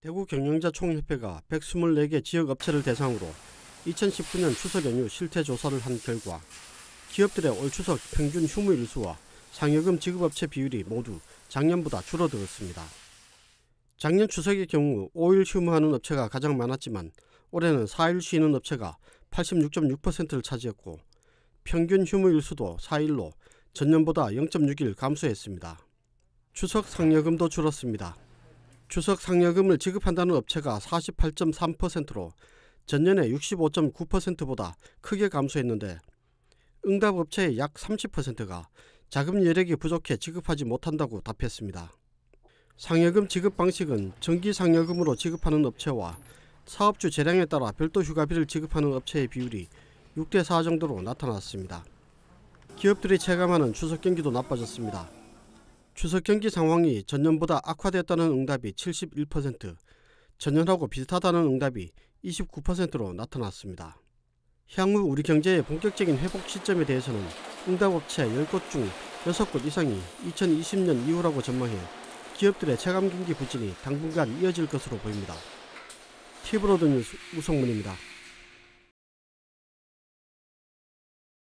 대구 경영자 총협회가 124개 지역 업체를 대상으로 2019년 추석 연휴 실태 조사를 한 결과 기업들의 올 추석 평균 휴무 일수와 상여금 지급업체 비율이 모두 작년보다 줄어들었습니다. 작년 추석의 경우 5일 휴무하는 업체가 가장 많았지만 올해는 4일 쉬는 업체가 86.6%를 차지했고 평균 휴무 일수도 4일로 전년보다 0.6일 감소했습니다. 추석 상여금도 줄었습니다. 추석 상여금을 지급한다는 업체가 48.3%로 전년의 65.9%보다 크게 감소했는데 응답 업체의 약 30%가 자금 여력이 부족해 지급하지 못한다고 답했습니다. 상여금 지급 방식은 정기 상여금으로 지급하는 업체와 사업주 재량에 따라 별도 휴가비를 지급하는 업체의 비율이 6대 4 정도로 나타났습니다. 기업들이 체감하는 추석 경기도 나빠졌습니다. 추석 경기 상황이 전년보다 악화됐다는 응답이 71%, 전년하고 비슷하다는 응답이 29%로 나타났습니다. 향후 우리 경제의 본격적인 회복 시점에 대해서는 응답업체 10곳 중 6곳 이상이 2020년 이후라고 전망해 기업들의 체감 경기 부진이 당분간 이어질 것으로 보입니다. 티브로드 뉴스 우성문입니다.